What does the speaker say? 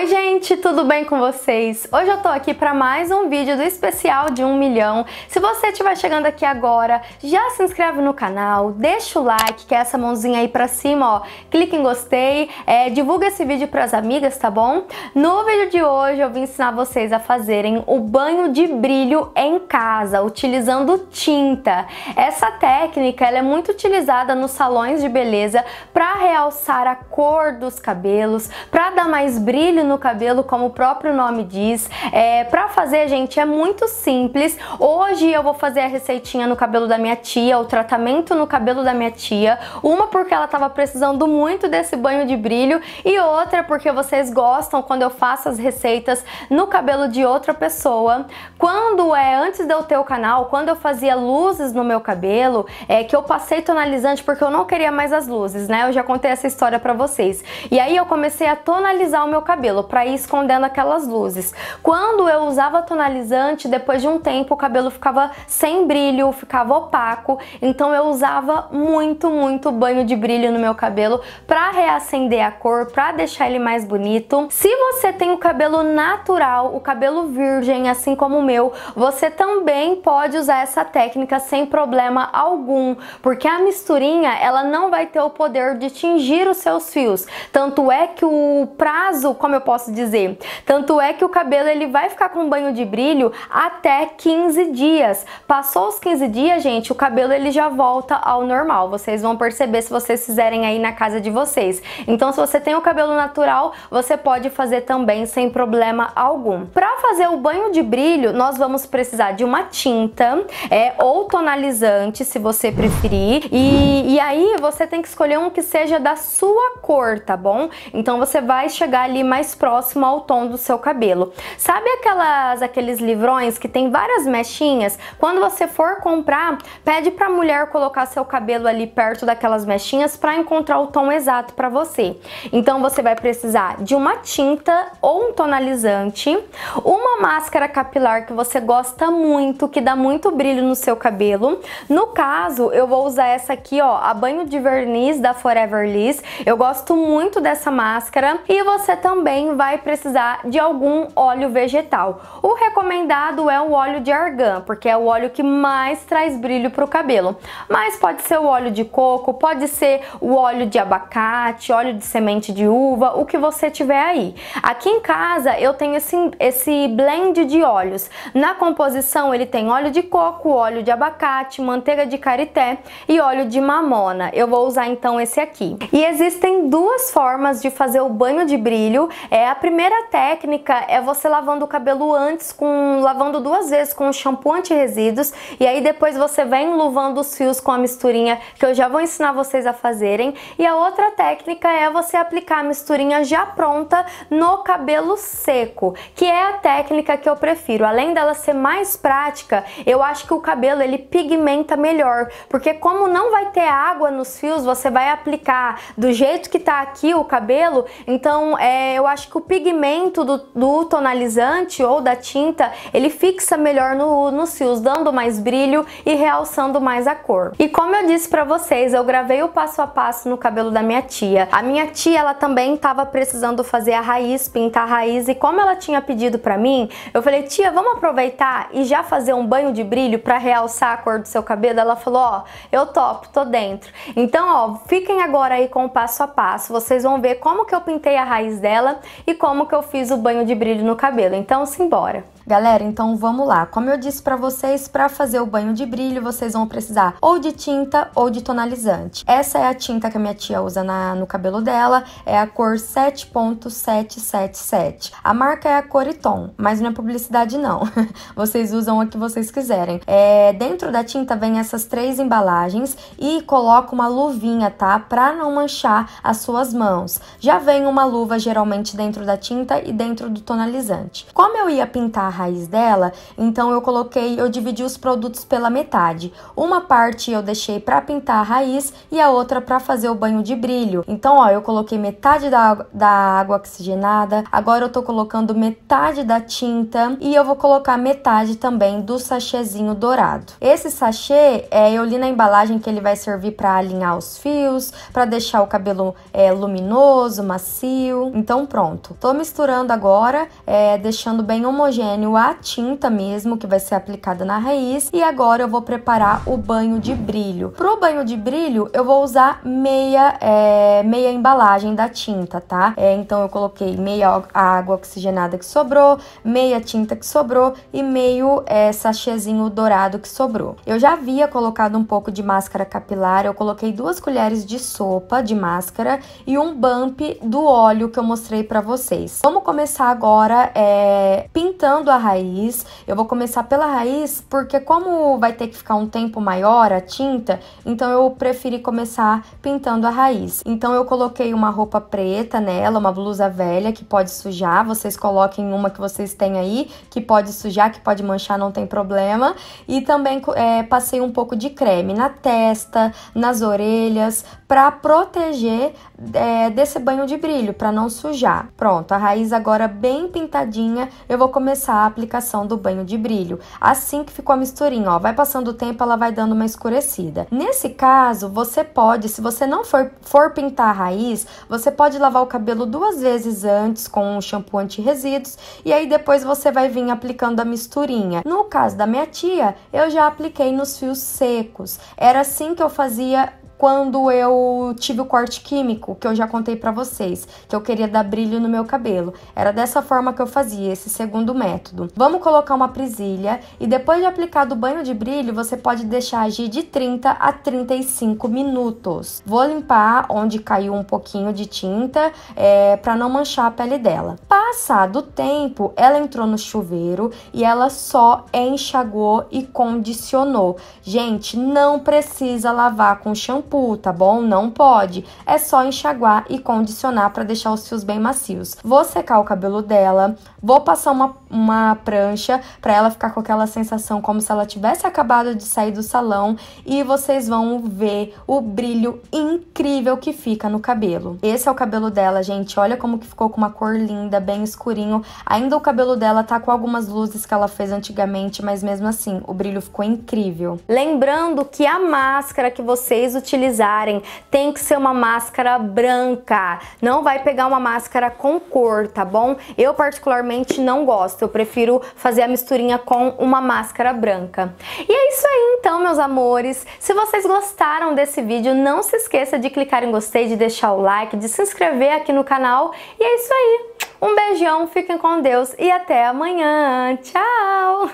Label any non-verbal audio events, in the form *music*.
Oi gente, tudo bem com vocês? Hoje eu tô aqui para mais um vídeo do especial de 1 um milhão. Se você estiver chegando aqui agora, já se inscreve no canal, deixa o like, que é essa mãozinha aí pra cima, ó. Clique em gostei, é, divulga esse vídeo pras amigas, tá bom? No vídeo de hoje eu vim ensinar vocês a fazerem o banho de brilho em casa, utilizando tinta. Essa técnica, ela é muito utilizada nos salões de beleza para realçar a cor dos cabelos, para dar mais brilho no cabelo, como o próprio nome diz. É, pra fazer, gente, é muito simples. Hoje eu vou fazer a receitinha no cabelo da minha tia, o tratamento no cabelo da minha tia. Uma porque ela tava precisando muito desse banho de brilho e outra porque vocês gostam quando eu faço as receitas no cabelo de outra pessoa. Quando é antes de eu ter o canal, quando eu fazia luzes no meu cabelo, é que eu passei tonalizante porque eu não queria mais as luzes, né? Eu já contei essa história pra vocês. E aí eu comecei a tonalizar o meu cabelo cabelo para ir escondendo aquelas luzes. Quando eu usava tonalizante, depois de um tempo o cabelo ficava sem brilho, ficava opaco, então eu usava muito, muito banho de brilho no meu cabelo para reacender a cor, para deixar ele mais bonito. Se você tem o cabelo natural, o cabelo virgem, assim como o meu, você também pode usar essa técnica sem problema algum, porque a misturinha, ela não vai ter o poder de tingir os seus fios. Tanto é que o prazo, como eu posso dizer. Tanto é que o cabelo ele vai ficar com banho de brilho até 15 dias. Passou os 15 dias, gente, o cabelo ele já volta ao normal. Vocês vão perceber se vocês fizerem aí na casa de vocês. Então, se você tem o cabelo natural, você pode fazer também sem problema algum. Para fazer o banho de brilho, nós vamos precisar de uma tinta é, ou tonalizante, se você preferir. E, e aí, você tem que escolher um que seja da sua cor, tá bom? Então, você vai chegar ali mais próximo ao tom do seu cabelo. Sabe aquelas aqueles livrões que tem várias mechinhas? Quando você for comprar, pede para a mulher colocar seu cabelo ali perto daquelas mechinhas para encontrar o tom exato para você. Então você vai precisar de uma tinta ou um tonalizante, uma máscara capilar que você gosta muito, que dá muito brilho no seu cabelo. No caso, eu vou usar essa aqui, ó, a banho de verniz da Forever Liss. Eu gosto muito dessa máscara e você também também vai precisar de algum óleo vegetal. O recomendado é o óleo de argan, porque é o óleo que mais traz brilho para o cabelo. Mas pode ser o óleo de coco, pode ser o óleo de abacate, óleo de semente de uva, o que você tiver aí. Aqui em casa eu tenho esse, esse blend de óleos. Na composição ele tem óleo de coco, óleo de abacate, manteiga de carité e óleo de mamona. Eu vou usar então esse aqui. E existem duas formas de fazer o banho de brilho. É, a primeira técnica é você lavando o cabelo antes, com lavando duas vezes com o shampoo anti-resíduos e aí depois você vem enluvando os fios com a misturinha que eu já vou ensinar vocês a fazerem. E a outra técnica é você aplicar a misturinha já pronta no cabelo seco, que é a técnica que eu prefiro. Além dela ser mais prática, eu acho que o cabelo ele pigmenta melhor, porque como não vai ter água nos fios, você vai aplicar do jeito que tá aqui o cabelo, então é, eu acho acho que o pigmento do, do tonalizante ou da tinta, ele fixa melhor no, nos fios, dando mais brilho e realçando mais a cor. E como eu disse pra vocês, eu gravei o passo a passo no cabelo da minha tia. A minha tia, ela também tava precisando fazer a raiz, pintar a raiz, e como ela tinha pedido pra mim, eu falei, tia, vamos aproveitar e já fazer um banho de brilho pra realçar a cor do seu cabelo? Ela falou, ó, oh, eu topo, tô dentro. Então, ó, fiquem agora aí com o passo a passo, vocês vão ver como que eu pintei a raiz dela e como que eu fiz o banho de brilho no cabelo. Então simbora! Galera, então vamos lá. Como eu disse para vocês, para fazer o banho de brilho, vocês vão precisar ou de tinta ou de tonalizante. Essa é a tinta que a minha tia usa na, no cabelo dela, é a cor 7.777. A marca é a Coriton, mas não é publicidade não. *laughs* vocês usam a que vocês quiserem. É, dentro da tinta vem essas três embalagens e coloca uma luvinha, tá? Para não manchar as suas mãos. Já vem uma luva geralmente dentro da tinta e dentro do tonalizante. Como eu ia pintar raiz dela, então eu coloquei, eu dividi os produtos pela metade. Uma parte eu deixei para pintar a raiz e a outra para fazer o banho de brilho. Então, ó, eu coloquei metade da, da água oxigenada, agora eu tô colocando metade da tinta e eu vou colocar metade também do sachêzinho dourado. Esse sachê, é, eu li na embalagem que ele vai servir para alinhar os fios, para deixar o cabelo é, luminoso, macio. Então, pronto. Tô misturando agora, é, deixando bem homogêneo a tinta mesmo, que vai ser aplicada na raiz. E agora eu vou preparar o banho de brilho. Pro banho de brilho, eu vou usar meia, é, meia embalagem da tinta, tá? É, então eu coloquei meia água oxigenada que sobrou, meia tinta que sobrou e meio é, sachêzinho dourado que sobrou. Eu já havia colocado um pouco de máscara capilar, eu coloquei duas colheres de sopa de máscara e um bump do óleo que eu mostrei para vocês. Vamos começar agora é, pintando a raiz. Eu vou começar pela raiz porque como vai ter que ficar um tempo maior a tinta, então eu preferi começar pintando a raiz. Então eu coloquei uma roupa preta nela, uma blusa velha que pode sujar, vocês coloquem uma que vocês têm aí, que pode sujar, que pode manchar, não tem problema. E também é, passei um pouco de creme na testa, nas orelhas, para proteger é, desse banho de brilho para não sujar. Pronto, a raiz agora bem pintadinha, eu vou começar a aplicação do banho de brilho. Assim que ficou a misturinha, ó, vai passando o tempo, ela vai dando uma escurecida. Nesse caso, você pode, se você não for, for pintar a raiz, você pode lavar o cabelo duas vezes antes com um shampoo anti-resíduos e aí depois você vai vir aplicando a misturinha. No caso da minha tia, eu já apliquei nos fios secos. Era assim que eu fazia quando eu tive o corte químico, que eu já contei para vocês, que eu queria dar brilho no meu cabelo. Era dessa forma que eu fazia esse segundo método. Vamos colocar uma presilha e depois de aplicado o banho de brilho, você pode deixar agir de 30 a 35 minutos. Vou limpar onde caiu um pouquinho de tinta é, para não manchar a pele dela. Passado o tempo, ela entrou no chuveiro e ela só enxagou e condicionou. Gente, não precisa lavar com shampoo shampoo, tipo, tá bom? Não pode. É só enxaguar e condicionar para deixar os fios bem macios. Vou secar o cabelo dela, vou passar uma uma prancha para ela ficar com aquela sensação como se ela tivesse acabado de sair do salão e vocês vão ver o brilho incrível que fica no cabelo. Esse é o cabelo dela, gente. Olha como que ficou com uma cor linda, bem escurinho. Ainda o cabelo dela tá com algumas luzes que ela fez antigamente, mas mesmo assim, o brilho ficou incrível. Lembrando que a máscara que vocês utilizarem tem que ser uma máscara branca. Não vai pegar uma máscara com cor, tá bom? Eu particularmente não gosto gosto. Eu prefiro fazer a misturinha com uma máscara branca. E é isso aí então, meus amores. Se vocês gostaram desse vídeo, não se esqueça de clicar em gostei, de deixar o like, de se inscrever aqui no canal. E é isso aí. Um beijão, fiquem com Deus e até amanhã. Tchau!